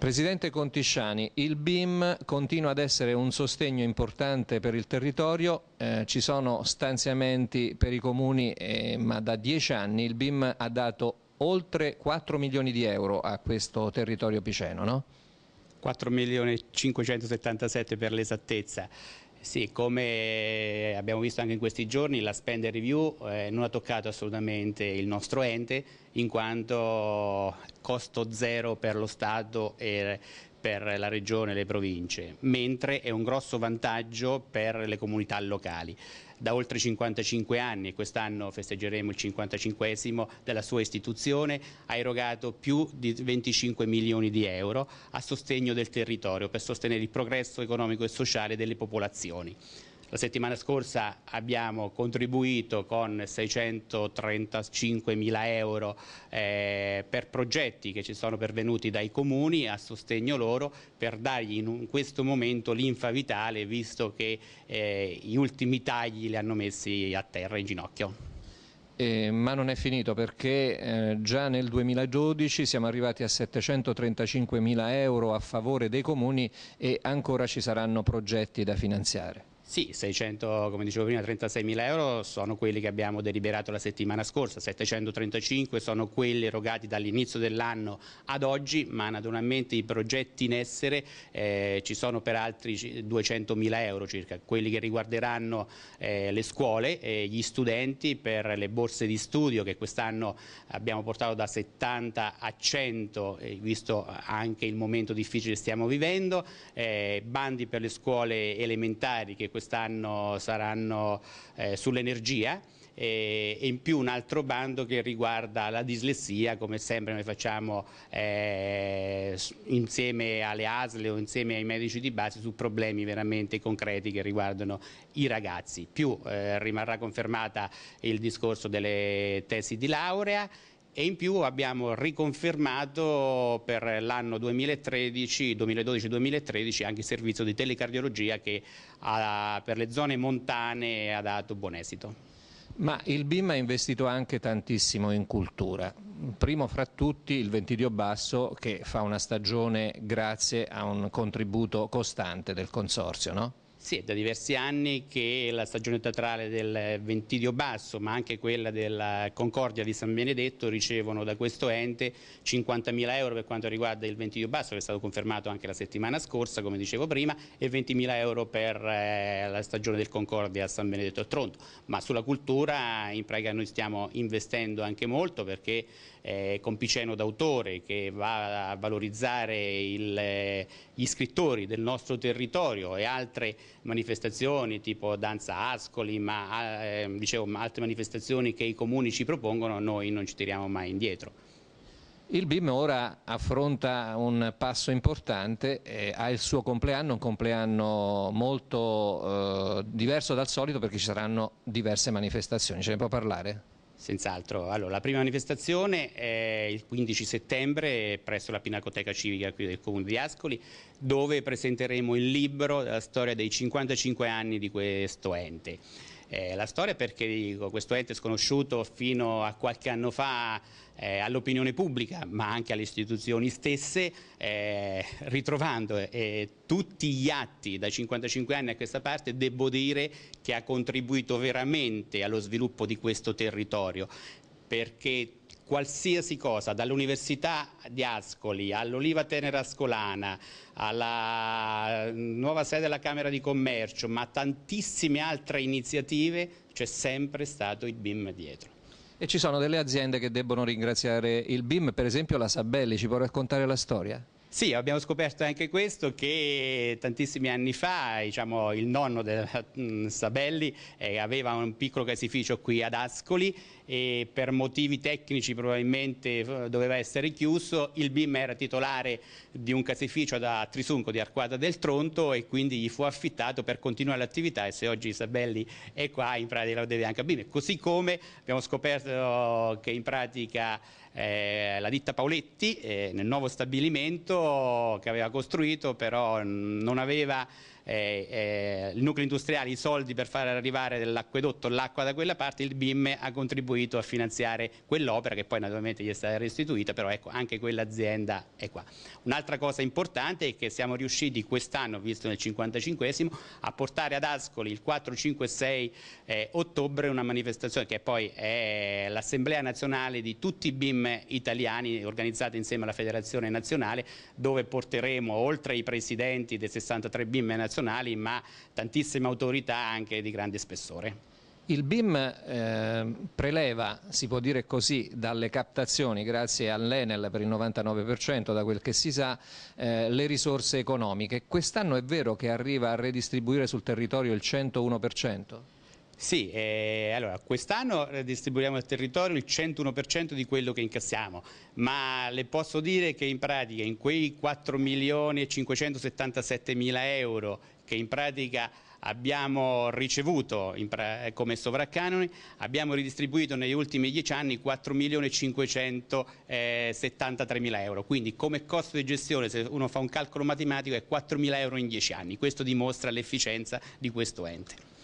Presidente Contisciani, il BIM continua ad essere un sostegno importante per il territorio, eh, ci sono stanziamenti per i comuni, eh, ma da dieci anni il BIM ha dato oltre 4 milioni di euro a questo territorio piceno, no? 4 milioni e 577 per l'esattezza. Sì, come abbiamo visto anche in questi giorni, la spender review eh, non ha toccato assolutamente il nostro ente in quanto costo zero per lo Stato e per la regione e le province, mentre è un grosso vantaggio per le comunità locali. Da oltre 55 anni, e quest'anno festeggeremo il 55 della sua istituzione, ha erogato più di 25 milioni di euro a sostegno del territorio per sostenere il progresso economico e sociale delle popolazioni. La settimana scorsa abbiamo contribuito con 635 mila euro eh, per progetti che ci sono pervenuti dai comuni a sostegno loro per dargli in, un, questo momento l'infa vitale visto che eh, gli ultimi tagli li hanno messi a terra in ginocchio. Eh, ma non è finito perché eh, già nel 2012 siamo arrivati a 735 mila euro a favore dei comuni e ancora ci saranno progetti da finanziare. Sì, 600, come dicevo prima, 36 mila euro sono quelli che abbiamo deliberato la settimana scorsa, 735 sono quelli erogati dall'inizio dell'anno ad oggi, ma naturalmente i progetti in essere eh, ci sono per altri 200 mila euro circa, quelli che riguarderanno eh, le scuole, e gli studenti per le borse di studio che quest'anno abbiamo portato da 70 a 100, visto anche il momento difficile che stiamo vivendo, eh, bandi per le scuole elementari che quest'anno saranno eh, sull'energia eh, e in più un altro bando che riguarda la dislessia come sempre noi facciamo eh, insieme alle ASLE o insieme ai medici di base su problemi veramente concreti che riguardano i ragazzi più eh, rimarrà confermata il discorso delle tesi di laurea e in più abbiamo riconfermato per l'anno 2013, 2012-2013 anche il servizio di telecardiologia che ha, per le zone montane ha dato buon esito. Ma il BIM ha investito anche tantissimo in cultura, primo fra tutti il Ventidio Basso che fa una stagione grazie a un contributo costante del Consorzio, no? Sì, è da diversi anni che la stagione teatrale del Ventidio Basso, ma anche quella della Concordia di San Benedetto, ricevono da questo ente 50.000 euro per quanto riguarda il Ventidio Basso, che è stato confermato anche la settimana scorsa, come dicevo prima, e 20.000 euro per eh, la stagione del Concordia a San Benedetto a Tronto. Ma sulla cultura in Praga noi stiamo investendo anche molto perché eh, con Piceno d'autore che va a valorizzare il, eh, gli scrittori del nostro territorio e altre manifestazioni tipo danza Ascoli, ma eh, dicevo, altre manifestazioni che i comuni ci propongono, noi non ci tiriamo mai indietro. Il BIM ora affronta un passo importante, eh, ha il suo compleanno, un compleanno molto eh, diverso dal solito perché ci saranno diverse manifestazioni, ce ne può parlare? Senz'altro. Allora, la prima manifestazione è il 15 settembre presso la Pinacoteca Civica qui del Comune di Ascoli, dove presenteremo il libro della storia dei 55 anni di questo ente eh, la storia perché dico, questo ente sconosciuto fino a qualche anno fa eh, all'opinione pubblica ma anche alle istituzioni stesse eh, ritrovando eh, tutti gli atti da 55 anni a questa parte devo dire che ha contribuito veramente allo sviluppo di questo territorio perché qualsiasi cosa, dall'Università di Ascoli all'Oliva Tenera Ascolana, alla nuova sede della Camera di Commercio, ma tantissime altre iniziative, c'è sempre stato il BIM dietro. E ci sono delle aziende che debbono ringraziare il BIM, per esempio la Sabelli, ci può raccontare la storia? Sì, abbiamo scoperto anche questo che tantissimi anni fa diciamo, il nonno del mm, Sabelli eh, aveva un piccolo casificio qui ad Ascoli e per motivi tecnici probabilmente eh, doveva essere chiuso, il BIM era titolare di un casificio da Trisunco di Arquata del Tronto e quindi gli fu affittato per continuare l'attività e se oggi Sabelli è qua in pratica lo deve anche a BIM. Così come abbiamo scoperto che in pratica eh, la ditta Paoletti eh, nel nuovo stabilimento che aveva costruito però non aveva eh, eh, il nucleo industriale i soldi per far arrivare dell'acquedotto l'acqua da quella parte, il BIM ha contribuito a finanziare quell'opera che poi naturalmente gli è stata restituita, però ecco anche quell'azienda è qua. Un'altra cosa importante è che siamo riusciti quest'anno, visto nel 55 a portare ad Ascoli il 4, 5, 6 ottobre una manifestazione che poi è l'Assemblea Nazionale di tutti i BIM team italiani organizzati insieme alla Federazione Nazionale dove porteremo oltre i presidenti dei 63 BIM nazionali ma tantissime autorità anche di grande spessore. Il BIM eh, preleva, si può dire così, dalle captazioni, grazie all'Enel per il 99%, da quel che si sa, eh, le risorse economiche. Quest'anno è vero che arriva a redistribuire sul territorio il 101%? Sì, eh, allora quest'anno eh, distribuiamo al territorio il 101% di quello che incassiamo, ma le posso dire che in pratica in quei 4 milioni e 577 mila euro che in pratica abbiamo ricevuto pra eh, come sovraccanoni, abbiamo ridistribuito negli ultimi 10 anni 4 milioni e 573 mila euro, quindi come costo di gestione se uno fa un calcolo matematico è 4 mila euro in 10 anni, questo dimostra l'efficienza di questo ente.